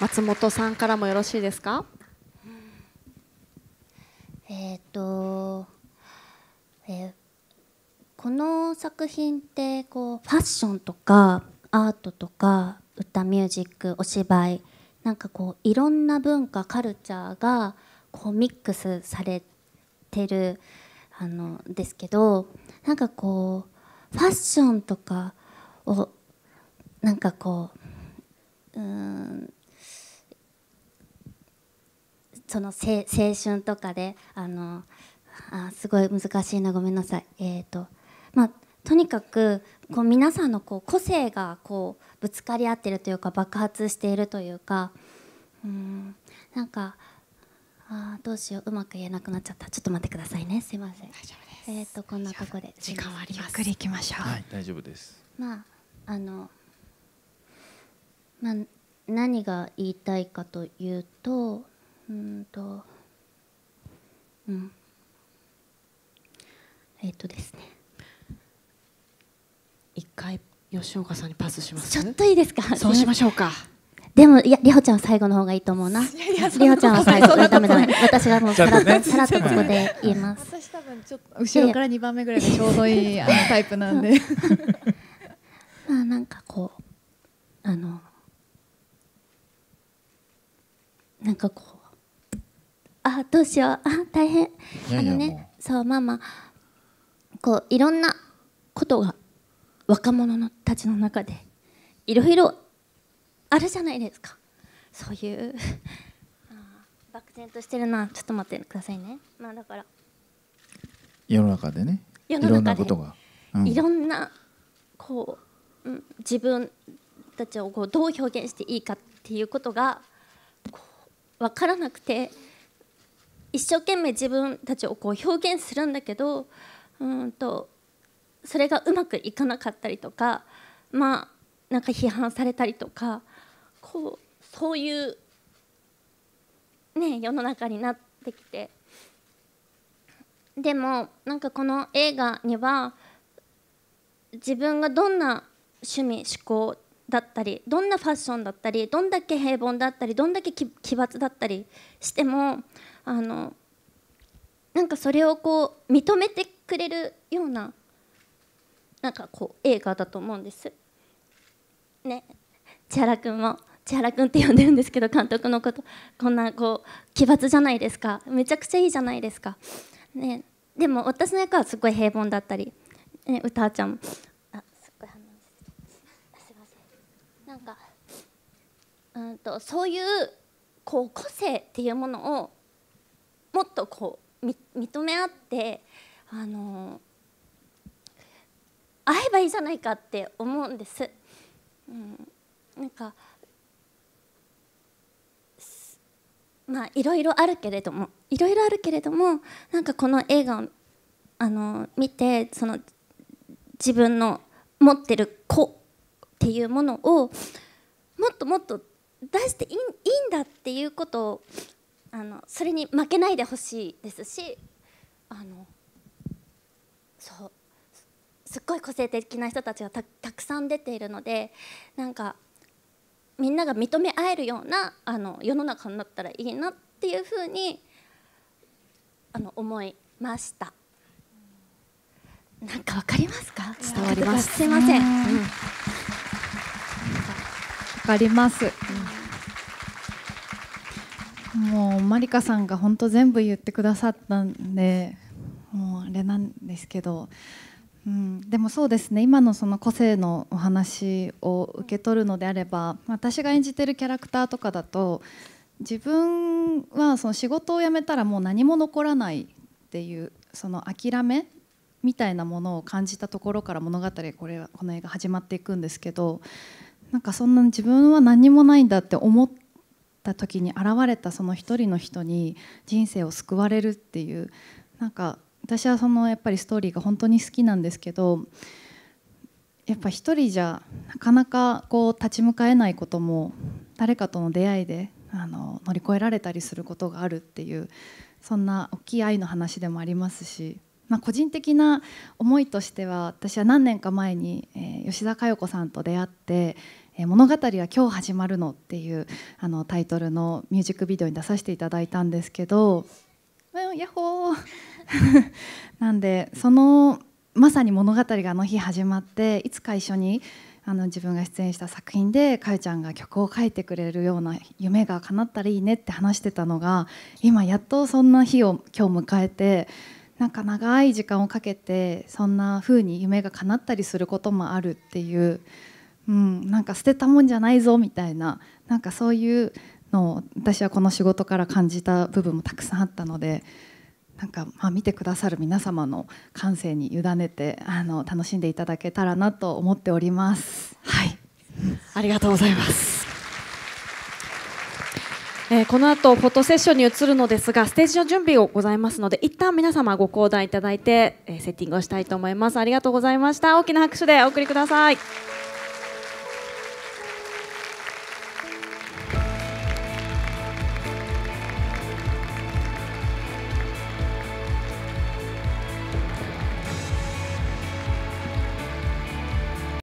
松本さんからもよろしいですかえっ、ー、と、えー、この作品ってこうファッションとかアートとか歌ミュージックお芝居なんかこういろんな文化カルチャーがこうミックスされてるあのですけどなんかこうファッションとかをなんかこううんその青春とかであのあすごい難しいなごめんなさい。えーとまあ、とにかくこう皆さんのこう個性がこうぶつかり合ってるというか爆発しているというかうんなんかあどうしよううまく言えなくなっちゃったちょっと待ってくださいねすいません大丈夫ですえっ、ー、とこんなとこで時間はありますゆっくりいきましょうはい大丈夫ですまああのまあ何が言いたいかというとうんとうんえっとですね一回吉岡さんにパスしますちょっといいですかそうしましょうかでもいやりほちゃんは最後の方がいいと思うなりほちゃんは最後ダメダ私がもうさらっと,、さらっとここで言えます私多分ちょっと後ろから2番目ぐらいがちょうどいいあのタイプなんで まあなんかこうあのなんかこうあどうしよう あ大変あのねそうママこういろんなことが若者のたちの中でいろいろあるじゃないですかそういう 漠然としてるなちょっと待ってくださいねまあだから世の中でね世の中でいろんなことが、うん、いろんなこう、うん、自分たちをこうどう表現していいかっていうことが分からなくて一生懸命自分たちをこう表現するんだけどうんとそれがうまくいかなかったりとかまあなんか批判されたりとかこうそういう、ね、世の中になってきてでもなんかこの映画には自分がどんな趣味思考だったりどんなファッションだったりどんだけ平凡だったりどんだけ奇抜だったりしてもあのなんかそれをこう認めてくれるようななんかこう映画だと思うんです。ね千原君も千原君って呼んでるんですけど監督のことこんなこう奇抜じゃないですかめちゃくちゃいいじゃないですか。ね、でも私の役はすごい平凡だったり、ね、歌ちゃんあすごい反応すませんなんかうんとそういうこう個性っていうものをもっとこう認め合ってあの会えばいいじゃないかって思うんです。うん、なんかまあいろいろあるけれどもいろいろあるけれどもなんかこの映画をあの見てその自分の持ってる子っていうものをもっともっと出していいいいんだっていうことをあのそれに負けないでほしいですしあのそうすっごい個性的な人たちがたたくさん出ているのでなんかみんなが認め合えるようなあの世の中になったらいいなっていうふうにあの思いました。なんかわかりますか？伝わります。すみません。わ、うん、かります。もうマリカさんが本当全部言ってくださったんでもうあれなんですけど、うん、でもそうですね今のその個性のお話を受け取るのであれば私が演じてるキャラクターとかだと自分はその仕事を辞めたらもう何も残らないっていうその諦めみたいなものを感じたところから物語これこの映画始まっていくんですけどなんかそんな自分は何もないんだって思って。た時に現れたその一人の人に人生を救われるっていうなんか私はそのやっぱりストーリーが本当に好きなんですけどやっぱ一人じゃなかなかこう立ち向かえないことも誰かとの出会いであの乗り越えられたりすることがあるっていうそんな大きい愛の話でもありますし、まあ、個人的な思いとしては私は何年か前に、え吉田佳代子さんと出会ってえ物語は今日始まるの」っていうあのタイトルのミュージックビデオに出させていただいたんですけど、ヤッホー なんでそのまさに物語があの日始まっていつか一緒にあの自分が出演した作品でかゆちゃんが曲を書いてくれるような夢が叶ったらいいねって話してたのが今やっとそんな日を今日迎えてなんか長い時間をかけてそんな風に夢が叶ったりすることもあるっていううん、なんか捨てたもんじゃないぞみたいななんかそういうのを私はこの仕事から感じた部分もたくさんあったのでなんかまあ見てくださる皆様の感性に委ねてあの楽しんでいただけたらなと思っております。はい、ありがとうございます。えー、この後フォトセッションに移るのですがステージの準備をございますので一旦皆様ご講談いただいて、えー、セッティングをしたいと思いますありがとうございました大きな拍手でお送りください